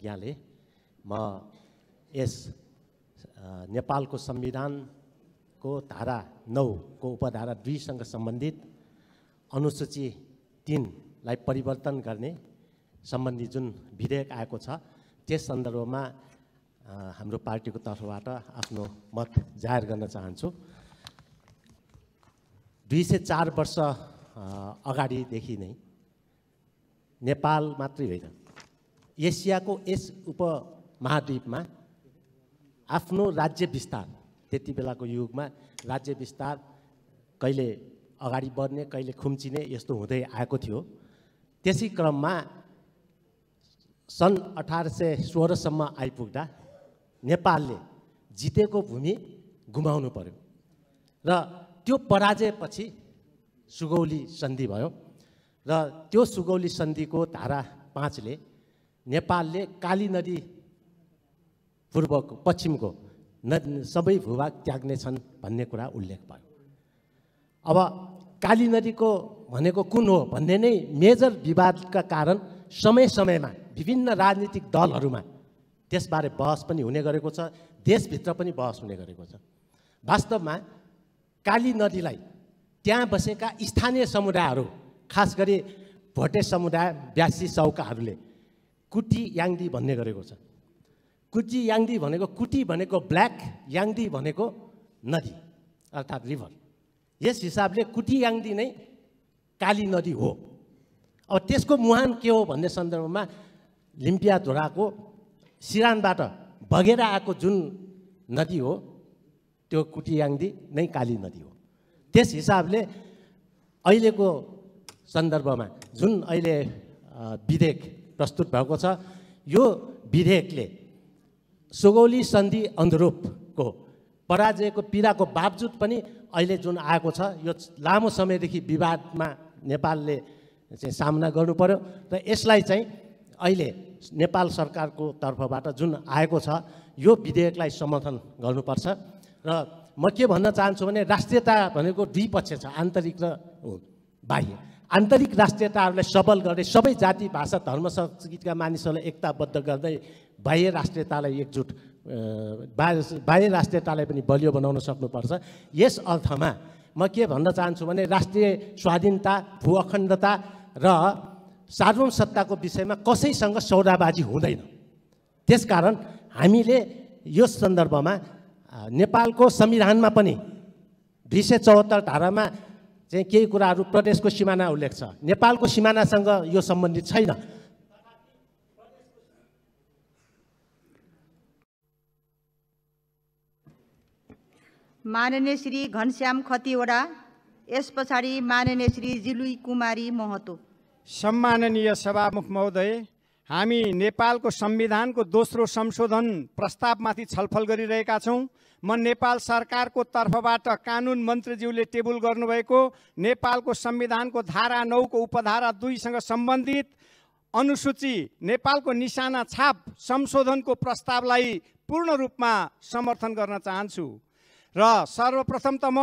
आज्ञाले म यस नेपालको संविधानको धारा नौको उपधारा दुईसँग सम्बन्धित अनुसूची तिनलाई परिवर्तन गर्ने सम्बन्धी जुन विधेयक आएको छ त्यस सन्दर्भमा हाम्रो पार्टीको तर्फबाट आफ्नो मत जाहेर गर्न चाहन्छु दुई सय चार वर्ष अगाडिदेखि नै नेपाल मात्रै होइन एसियाको यस उपमहाद्वीपमा आफ्नो राज्य विस्तार त्यति बेलाको युगमा राज्य विस्तार कहिले अगाडि बढ्ने कहिले खुम्चिने यस्तो हुँदै आएको थियो त्यसै क्रममा सन् अठार सय सोह्रसम्म आइपुग्दा नेपालले जितेको भूमि गुमाउनु पर्यो र त्यो पराजयपछि सुगौली सन्धि भयो र त्यो सुगौली सन्धिको धारा पाँचले नेपालले काली नदी पूर्वको पश्चिमको नदी सबै भूभाग त्याग्ने छन् भन्ने कुरा उल्लेख भयो अब काली नदीको भनेको कुन हो भन्ने नै मेजर विवादका कारण समय समयमा विभिन्न राजनीतिक दलहरूमा त्यसबारे बहस पनि हुने गरेको छ देशभित्र पनि बहस हुने गरेको छ वास्तवमा काली नदीलाई त्यहाँ बसेका स्थानीय समुदायहरू खास गरी भोटे समुदाय ब्यासी चौकाहरूले कुटी याङदी भन्ने गरेको छ कुटी याङदी भनेको कुटी भनेको ब्ल्याक याङदी भनेको नदी अर्थात् रिभर यस हिसाबले कुटी याङदी नै काली नदी हो अब त्यसको मुहान के हो भन्ने सन्दर्भमा लिम्पिया धोराको सिरानबाट बगेर आएको जुन नदी हो त्यो कुटियाङ्दी नै काली नदी हो त्यस हिसाबले अहिलेको सन्दर्भमा जुन अहिले विधेयक प्रस्तुत भएको छ यो विधेयकले सुगौली सन्धि अनुरूपको पराजयको पीडाको बावजुद पनि अहिले जुन आएको छ यो लामो समयदेखि विवादमा नेपालले चाहिँ सामना गर्नु पर्यो र यसलाई चाहिँ अहिले नेपाल सरकारको तर्फबाट जुन आएको छ यो विधेयकलाई समर्थन गर्नुपर्छ र म के भन्न चाहन्छु भने राष्ट्रियता भनेको दुई पक्ष छ आन्तरिक र बाह्य आन्तरिक राष्ट्रियताहरूलाई सबल गर्दै सबै जाति भाषा धर्म संस्कृतिका मानिसहरूलाई एकताबद्ध गर्दै बाह्य राष्ट्रियतालाई एकजुट बाह्य राष्ट्रियतालाई पनि बलियो बनाउन सक्नुपर्छ यस अर्थमा म के भन्न चाहन्छु भने राष्ट्रिय स्वाधीनता भू अखण्डता र सार्वभौम सत्ताको विषयमा कसैसँग सौदाबाजी हुँदैन त्यसकारण हामीले यस सन्दर्भमा नेपालको संविधानमा पनि दुई सय चौहत्तर धारामा चाहिँ केही कुराहरू प्रदेशको सिमाना उल्लेख छ नेपालको सिमानासँग यो सम्बन्धित छैन माननीय श्री घनश्याम खतिवडा यस पछाडि माननीय श्री जिलुई कुमारी महतो सम्माननीय सभामुख महोदय हामी नेपालको संविधानको दोस्रो संशोधन प्रस्तावमाथि छलफल गरिरहेका छौँ म नेपाल सरकारको तर्फबाट कानुन मन्त्रीज्यूले टेबुल गर्नुभएको नेपालको संविधानको धारा नौको उपधारा दुईसँग सम्बन्धित अनुसूची नेपालको निशाना छाप संशोधनको प्रस्तावलाई पूर्ण रूपमा समर्थन गर्न चाहन्छु र सर्वप्रथम त म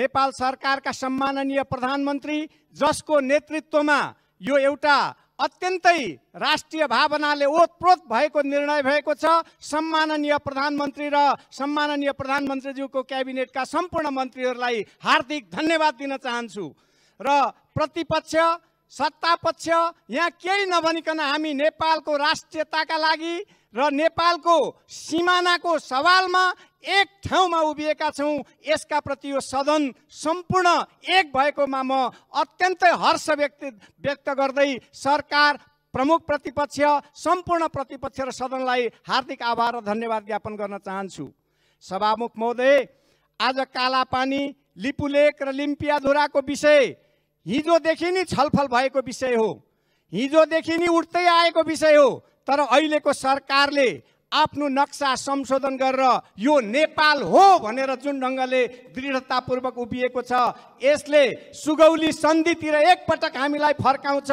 नेपाल सरकारका सम्माननीय प्रधानमन्त्री जसको नेतृत्वमा यो एउटा अत्यन्तै राष्ट्रिय भावनाले ओतप्रोत भएको निर्णय भएको छ सम्माननीय प्रधानमन्त्री र सम्माननीय प्रधानमन्त्रीज्यूको क्याबिनेटका सम्पूर्ण मन्त्रीहरूलाई हार्दिक धन्यवाद दिन चाहन्छु र प्रतिपक्ष सत्तापक्ष यहाँ केही नभनिकन हामी नेपालको राष्ट्रियताका लागि र नेपालको सिमानाको सवालमा एक ठाउँमा उभिएका छौँ यसका प्रति यो सदन सम्पूर्ण एक भएकोमा म अत्यन्तै हर्ष व्यक्त व्यक्त गर्दै सरकार प्रमुख प्रतिपक्ष सम्पूर्ण प्रतिपक्ष र सदनलाई हार्दिक आभार र धन्यवाद ज्ञापन गर्न चाहन्छु सभामुख महोदय आज कालापानी लिपुलेक र लिम्पियाधुराको विषय हिजोदेखि नै छलफल भएको विषय हो हिजोदेखि नै उठ्दै आएको विषय हो तर अहिलेको सरकारले आफ्नो नक्सा संशोधन गरेर यो नेपाल हो भनेर जुन ढङ्गले दृढतापूर्वक उभिएको छ यसले सुगौली सन्धितिर एकपटक हामीलाई फर्काउँछ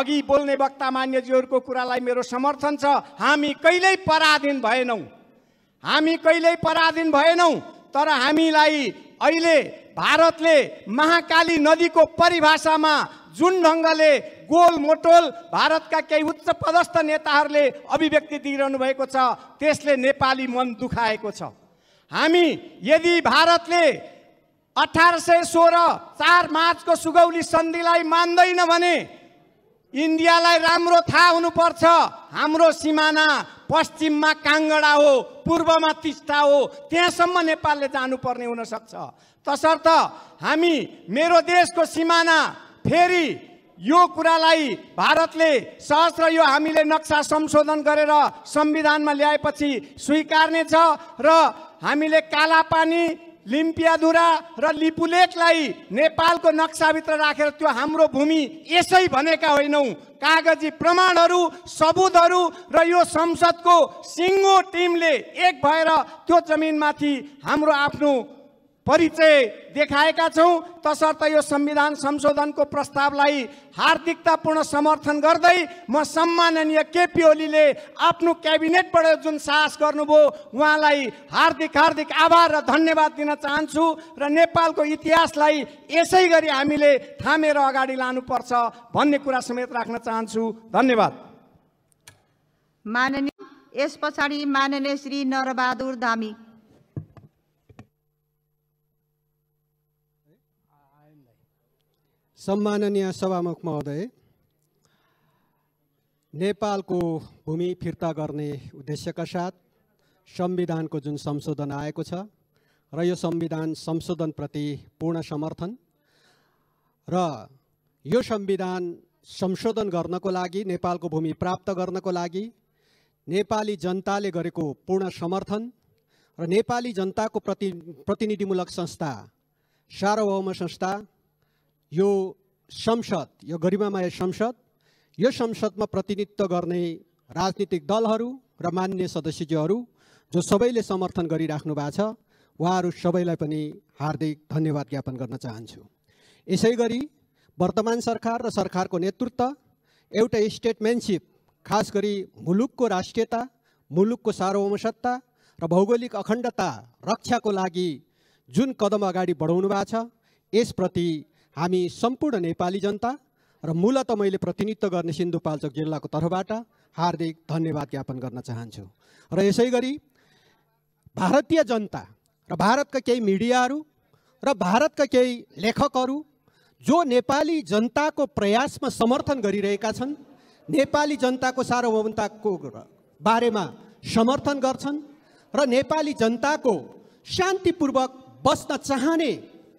अघि बोल्ने वक्ता मान्यजीहरूको कुरालाई मेरो समर्थन छ हामी कहिल्यै पराधीन भएनौँ हामी कहिल्यै पराधीन भएनौँ तर हामीलाई अहिले भारतले महाकाली नदीको परिभाषामा जुन ढङ्गले गोल मोटोल भारतका केही उच्च पदस्थ नेताहरूले अभिव्यक्ति दिइरहनु भएको छ त्यसले नेपाली मन दुखाएको छ हामी यदि भारतले अठार सय सोह्र चार मार्चको सुगौली सन्धिलाई मान्दैन भने इन्डियालाई राम्रो थाहा हुनुपर्छ हाम्रो सिमाना पश्चिममा काङ्गडा हो पूर्वमा तिस्टा हो त्यहाँसम्म नेपालले जानुपर्ने हुनसक्छ तसर्थ हामी मेरो देशको सिमाना फेरि यो कुरालाई भारतले सहस्र यो हामीले नक्सा संशोधन गरेर संविधानमा ल्याएपछि स्वीकार्ने छ र हामीले कालापानी लिम्पियाधुरा र लिपुलेकलाई नेपालको नक्साभित्र राखेर त्यो हाम्रो भूमि यसै भनेका होइनौँ कागजी प्रमाणहरू सबुतहरू र यो संसदको सिङ्गो टिमले एक भएर त्यो जमिनमाथि हाम्रो आफ्नो परिचय देखाएका छौँ तसर्थ यो संविधान संशोधनको प्रस्तावलाई हार्दिकतापूर्ण समर्थन गर्दै म सम्माननीय केपी ओलीले आफ्नो क्याबिनेटबाट जुन साहस गर्नुभयो उहाँलाई हार्दिक हार्दिक आभार र धन्यवाद दिन चाहन्छु र नेपालको इतिहासलाई यसै गरी हामीले थामेर अगाडि लानुपर्छ भन्ने कुरा समेत राख्न चाहन्छु धन्यवाद माननीय यस पछाडि माननीय श्री नरबहादुर धामी सम्माननीय सभामुख महोदय नेपालको भूमि फिर्ता गर्ने उद्देश्यका साथ संविधानको जुन संशोधन आएको छ र यो संविधान संशोधनप्रति पूर्ण समर्थन र यो संविधान संशोधन गर्नको लागि नेपालको भूमि प्राप्त गर्नको लागि नेपाली जनताले गरेको पूर्ण समर्थन र नेपाली जनताको प्रति प्रतिनिधिमूलक संस्था सार्वभौम संस्था यो संसद यो गरिमामय संसद यो संसदमा प्रतिनिधित्व गर्ने राजनीतिक दलहरू र मान्य सदस्यज्यूहरू जो सबैले समर्थन गरिराख्नु भएको छ उहाँहरू सबैलाई पनि हार्दिक धन्यवाद ज्ञापन गर्न चाहन्छु यसै गरी वर्तमान सरकार र सरकारको नेतृत्व एउटा स्टेटमेनसिप खास गरी मुलुकको राष्ट्रियता मुलुकको सार्वभौमसत्ता र भौगोलिक अखण्डता रक्षाको लागि जुन कदम अगाडि बढाउनु भएको छ यसप्रति हामी सम्पूर्ण नेपाली जनता र मूलत मैले प्रतिनिधित्व गर्ने सिन्धुपाल्चोक जिल्लाको तर्फबाट हार्दिक धन्यवाद ज्ञापन गर्न चाहन्छु र यसै गरी भारतीय जनता र भारतका केही मिडियाहरू र भारतका केही लेखकहरू जो नेपाली जनताको प्रयासमा समर्थन गरिरहेका छन् नेपाली जनताको सार्वभौमताको बारेमा समर्थन गर्छन् र नेपाली जनताको शान्तिपूर्वक बस्न चाहने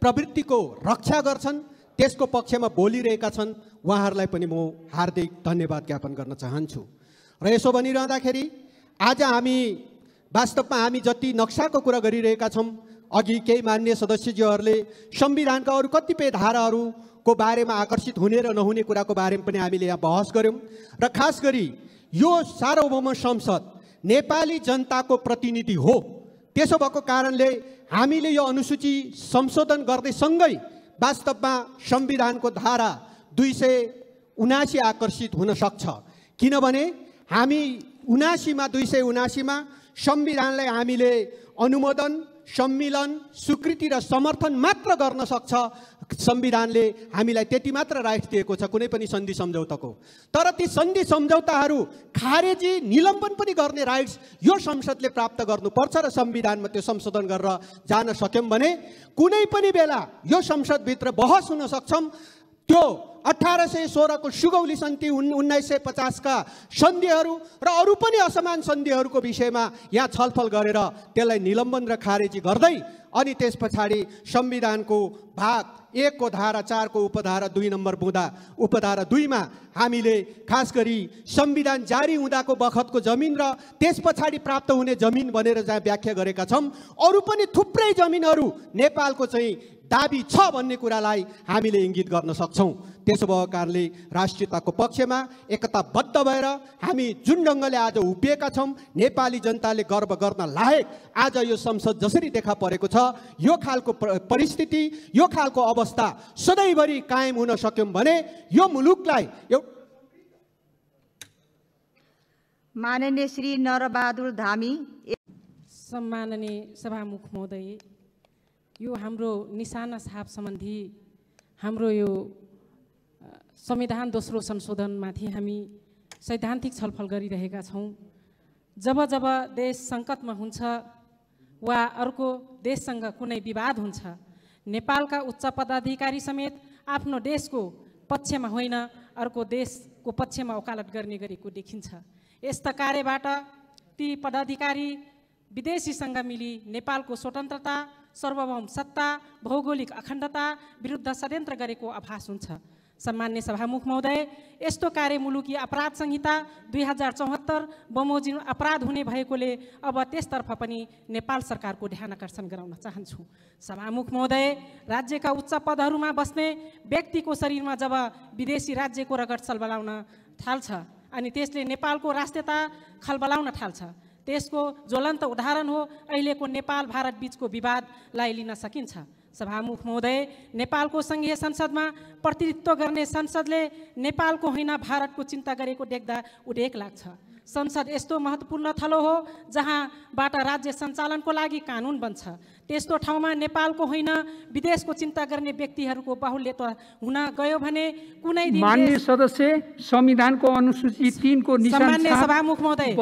प्रवृत्तिको रक्षा गर्छन् त्यसको पक्षमा बोलिरहेका छन् उहाँहरूलाई पनि म हार्दिक धन्यवाद ज्ञापन गर्न चाहन्छु र यसो भनिरहँदाखेरि आज हामी वास्तवमा हामी जति नक्साको कुरा गरिरहेका छौँ अघि केही मान्य सदस्यज्यूहरूले संविधानका अरू कतिपय धाराहरूको बारेमा आकर्षित हुने र नहुने कुराको बारेमा पनि हामीले यहाँ बहस गऱ्यौँ र खास गरी यो सार्वभौम संसद नेपाली जनताको प्रतिनिधि हो त्यसो भएको कारणले हामीले यो अनुसूची संशोधन गर्दैसँगै वास्तवमा संविधानको धारा दुई सय उनासी आकर्षित हुन सक्छ किनभने हामी उनासीमा दुई सय उनासीमा संविधानलाई हामीले अनुमोदन सम्मिलन स्वीकृति र समर्थन मात्र गर्न सक्छ संविधानले हामीलाई त्यति मात्र राइट दिएको छ कुनै पनि सन्धि सम्झौताको तर ती सन्धि सम्झौताहरू खारेजी निलम्बन पनि गर्ने राइट्स यो संसदले प्राप्त गर्नुपर्छ र संविधानमा त्यो संशोधन गरेर जान सक्यौँ भने कुनै पनि बेला यो संसदभित्र बहस हुन सक्छौँ त्यो अठार सय सोह्रको सुगौली सन्धि उन् उन्नाइस सय पचासका सन्धिहरू र अरू पनि असमान सन्धिहरूको विषयमा यहाँ छलफल गरेर त्यसलाई निलम्बन र खारेजी गर्दै अनि त्यस पछाडि संविधानको भाग एकको धारा चारको उपधारा दुई नम्बर बुँदा उपधारा दुईमा हामीले खास गरी संविधान जारी हुँदाको बखतको जमिन र त्यस पछाडि प्राप्त हुने जमिन भनेर जहाँ व्याख्या गरेका छौँ अरू पनि थुप्रै जमिनहरू नेपालको चाहिँ दाबी छ भन्ने कुरालाई हामीले इङ्गित गर्न सक्छौँ त्यसो कारणले राष्ट्रियताको पक्षमा एकताबद्ध भएर हामी जुन ढङ्गले आज उभिएका छौँ नेपाली जनताले गर्व गर्न लायक आज यो संसद जसरी देखा परेको छ यो खालको परिस्थिति यो खालको अवस्था सधैँभरि कायम हुन सक्यौँ भने यो मुलुकलाई यो माननीय श्री नरबहादुर धामी सम्माननीय सभामुख महोदय यो हाम्रो निशाना साप सम्बन्धी हाम्रो यो संविधान दोस्रो संशोधनमाथि हामी सैद्धान्तिक छलफल गरिरहेका छौँ जब जब देश सङ्कटमा हुन्छ वा अर्को देशसँग कुनै विवाद हुन्छ नेपालका उच्च पदाधिकारी समेत आफ्नो देशको पक्षमा होइन अर्को देशको पक्षमा वकालत गर्ने गरेको देखिन्छ यस्ता कार्यबाट ती पदाधिकारी विदेशीसँग मिली नेपालको स्वतन्त्रता सर्वभौम सत्ता भौगोलिक अखण्डता विरुद्ध षड्यन्त्र गरेको आभास हुन्छ सम्मान्य सभामुख महोदय यस्तो कार्य मुलुकी अपराध संहिता दुई हजार चौहत्तर बमोजिम अपराध हुने भएकोले अब त्यसतर्फ पनि नेपाल सरकारको ध्यान आकर्षण गराउन चाहन्छु सभामुख महोदय राज्यका उच्च पदहरूमा बस्ने व्यक्तिको शरीरमा जब विदेशी राज्यको रगत सलबलाउन थाल्छ अनि त्यसले नेपालको राष्ट्रियता खलबलाउन थाल्छ त्यसको ज्वलन्त उदाहरण हो अहिलेको नेपाल भारत बिचको विवादलाई लिन सकिन्छ सभामुख महोदय नेपालको सङ्घीय संसदमा प्रतिनिधित्व गर्ने संसदले नेपालको होइन भारतको चिन्ता गरेको देख्दा उदेक लाग्छ संसद यस्तो महत्त्वपूर्ण थलो हो जहाँबाट राज्य सञ्चालनको लागि कानुन बन्छ त्यस्तो ठाउँमा नेपालको होइन विदेशको चिन्ता गर्ने व्यक्तिहरूको त हुन गयो भने कुनै मान्य सदस्य संविधानको अनुसूची तिनको सभामुख महोदय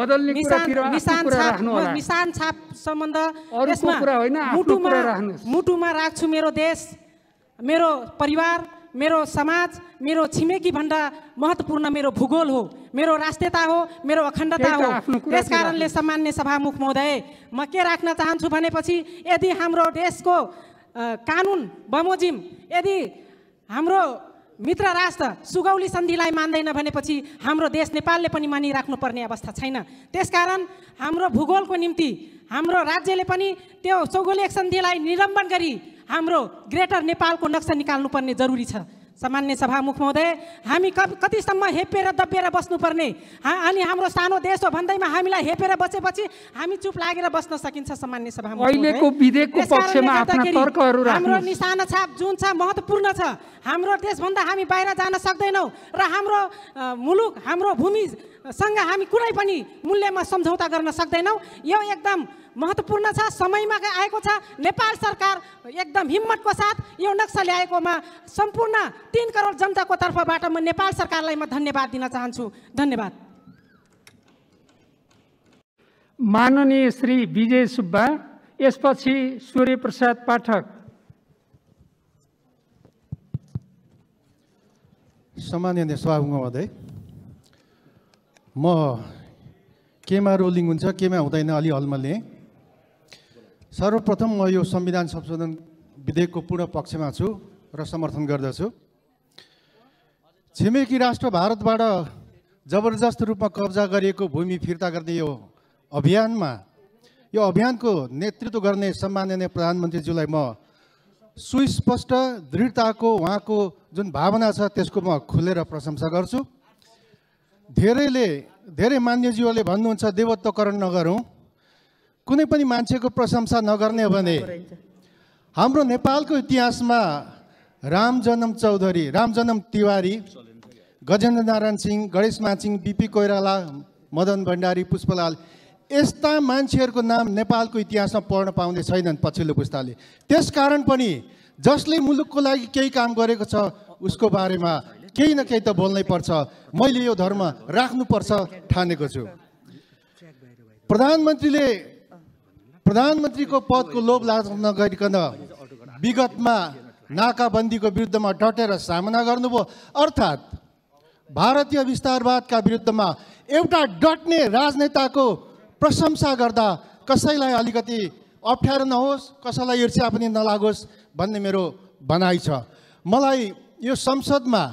निशान छाप सम्बन्ध मुटुमा राख्छु मेरो देश मेरो परिवार मेरो समाज मेरो छिमेकी भन्दा महत्त्वपूर्ण मेरो भूगोल हो मेरो राष्ट्रियता हो मेरो अखण्डता हो त्यस कारणले सामान्य सभामुख महोदय म के राख्न चाहन्छु भनेपछि यदि हाम्रो देशको कानुन बमोजिम यदि हाम्रो मित्र राष्ट्र सुगौली सन्धिलाई मान्दैन भनेपछि हाम्रो देश नेपालले पनि मानिराख्नुपर्ने अवस्था छैन त्यसकारण हाम्रो भूगोलको निम्ति हाम्रो राज्यले पनि त्यो सौगोलिक सन्धिलाई निलम्बन गरी हाम्रो ग्रेटर नेपालको नक्सा निकाल्नुपर्ने जरुरी छ सामान्य सभामुख महोदय हामी कब कतिसम्म हेपेर दबिएर बस्नुपर्ने अनि हाम्रो सानो देश हो भन्दैमा हामीलाई हेपेर बसेपछि हामी चुप लागेर बस्न सकिन्छ सामान्य सभामुख हाम्रो निशाना छाप जुन छ महत्त्वपूर्ण छ हाम्रो देशभन्दा हामी बाहिर जान सक्दैनौँ र हाम्रो मुलुक हाम्रो भूमि सँग हामी कुनै पनि मूल्यमा सम्झौता गर्न सक्दैनौँ यो एकदम महत्त्वपूर्ण छ समयमा आएको छ नेपाल सरकार एकदम हिम्मतको साथ यो नक्सा ल्याएकोमा सम्पूर्ण तिन करोड जनताको तर्फबाट म नेपाल सरकारलाई म धन्यवाद दिन चाहन्छु धन्यवाद माननीय श्री विजय सुब्बा यसपछि सूर्यप्रसाद पाठक सामान्य सभामुख महोदय म केमा रोलिङ हुन्छ केमा हुँदैन अलि हलमले सर्वप्रथम म यो संविधान संशोधन विधेयकको पूर्ण पक्षमा छु र समर्थन गर्दछु छिमेकी राष्ट्र भारतबाट जबरजस्त रूपमा कब्जा गरिएको भूमि फिर्ता गर्ने यो अभियानमा यो अभियानको नेतृत्व गर्ने सम्माननीय प्रधानमन्त्रीज्यूलाई म सुस्पष्ट दृढताको उहाँको जुन भावना छ त्यसको म खुलेर प्रशंसा गर्छु धेरैले धेरै मान्यज्यूहरूले भन्नुहुन्छ देवत्वकरण नगरौँ कुनै पनि मान्छेको प्रशंसा नगर्ने हो भने हाम्रो नेपालको इतिहासमा रामजनम चौधरी रामजनम तिवारी गजेन्द्र नारायण सिंह गणेश माचिङ बिपी कोइराला मदन भण्डारी पुष्पलाल यस्ता मान्छेहरूको नाम नेपालको इतिहासमा पढ्न पाउने छैनन् पछिल्लो पुस्ताले त्यस कारण पनि जसले मुलुकको लागि केही काम गरेको छ उसको बारेमा केही न केही त बोल्नै पर्छ मैले यो धर्म राख्नुपर्छ ठानेको छु प्रधानमन्त्रीले प्रधानमन्त्रीको पदको लोभ लाज नगरिकन विगतमा नाकाबन्दीको विरुद्धमा डटेर सामना गर्नुभयो अर्थात् भारतीय विस्तारवादका विरुद्धमा एउटा डट्ने राजनेताको प्रशंसा गर्दा कसैलाई अलिकति अप्ठ्यारो नहोस् कसैलाई ईर्ष्या पनि नलागोस् भन्ने मेरो भनाइ छ मलाई यो संसदमा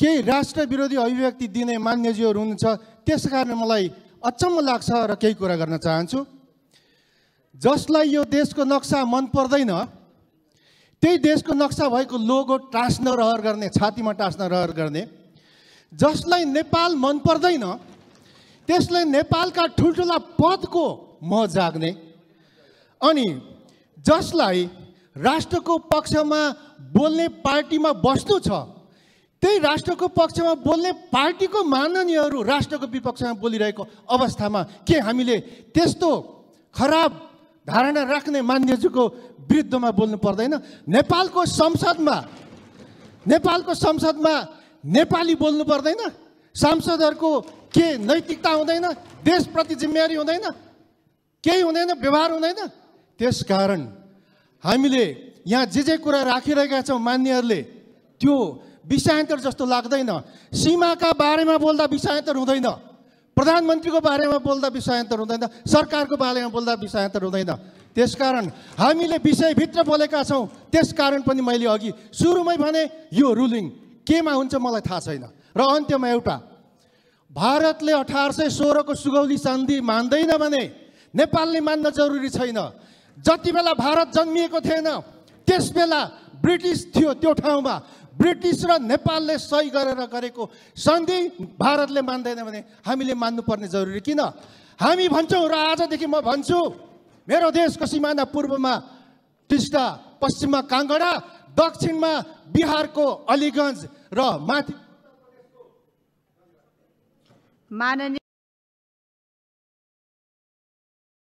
केही राष्ट्र विरोधी अभिव्यक्ति दिने मान्यज्यूहरू हुनुहुन्छ त्यस कारण मलाई अचम्म लाग्छ र केही कुरा गर्न चाहन्छु जसलाई यो देशको नक्सा मन पर्दैन त्यही देशको नक्सा भएको लोगो टाँस्न रहर गर्ने छातीमा टाँस्न रहर गर्ने जसलाई नेपाल मन पर्दैन त्यसले नेपालका ठुल्ठुला पदको म जाग्ने अनि जसलाई राष्ट्रको पक्षमा बोल्ने पार्टीमा बस्नु छ त्यही राष्ट्रको पक्षमा बोल्ने पार्टीको माननीयहरू राष्ट्रको विपक्षमा बोलिरहेको अवस्थामा के हामीले त्यस्तो खराब धारणा राख्ने मान्यज्यूको विरुद्धमा बोल्नु पर्दैन नेपालको संसदमा नेपालको संसदमा नेपाली बोल्नु पर्दैन सांसदहरूको के नैतिकता हुँदैन देशप्रति जिम्मेवारी हुँदैन केही हुँदैन व्यवहार हुँदैन त्यस कारण हामीले यहाँ जे जे कुरा राखिरहेका छौँ मान्यहरूले त्यो विषयान्तर जस्तो लाग्दैन सीमाका बारेमा बोल्दा विषयान्तर हुँदैन प्रधानमन्त्रीको बारेमा बोल्दा विषयान्तर हुँदैन सरकारको बारेमा बोल्दा विषयान्तर हुँदैन त्यसकारण हामीले विषयभित्र बोलेका छौँ त्यसकारण पनि मैले अघि सुरुमै भने यो रुलिङ केमा हुन्छ मलाई थाहा छैन र अन्त्यमा एउटा भारतले अठार सय सोह्रको सुगौली सन्धि मान्दैन भने नेपालले मान्न जरुरी छैन जति बेला भारत जन्मिएको थिएन त्यसबेला ब्रिटिस थियो त्यो ठाउँमा ब्रिटिस र नेपालले सही गरेर गरेको सन्धि भारतले मान्दैन भने हामीले मान्नुपर्ने जरुरी किन हामी भन्छौँ र आजदेखि म भन्छु मेरो देशको सिमाना पूर्वमा टिस्टा पश्चिममा काङ्गडा दक्षिणमा बिहारको अलिगञ्ज र माथि माननीय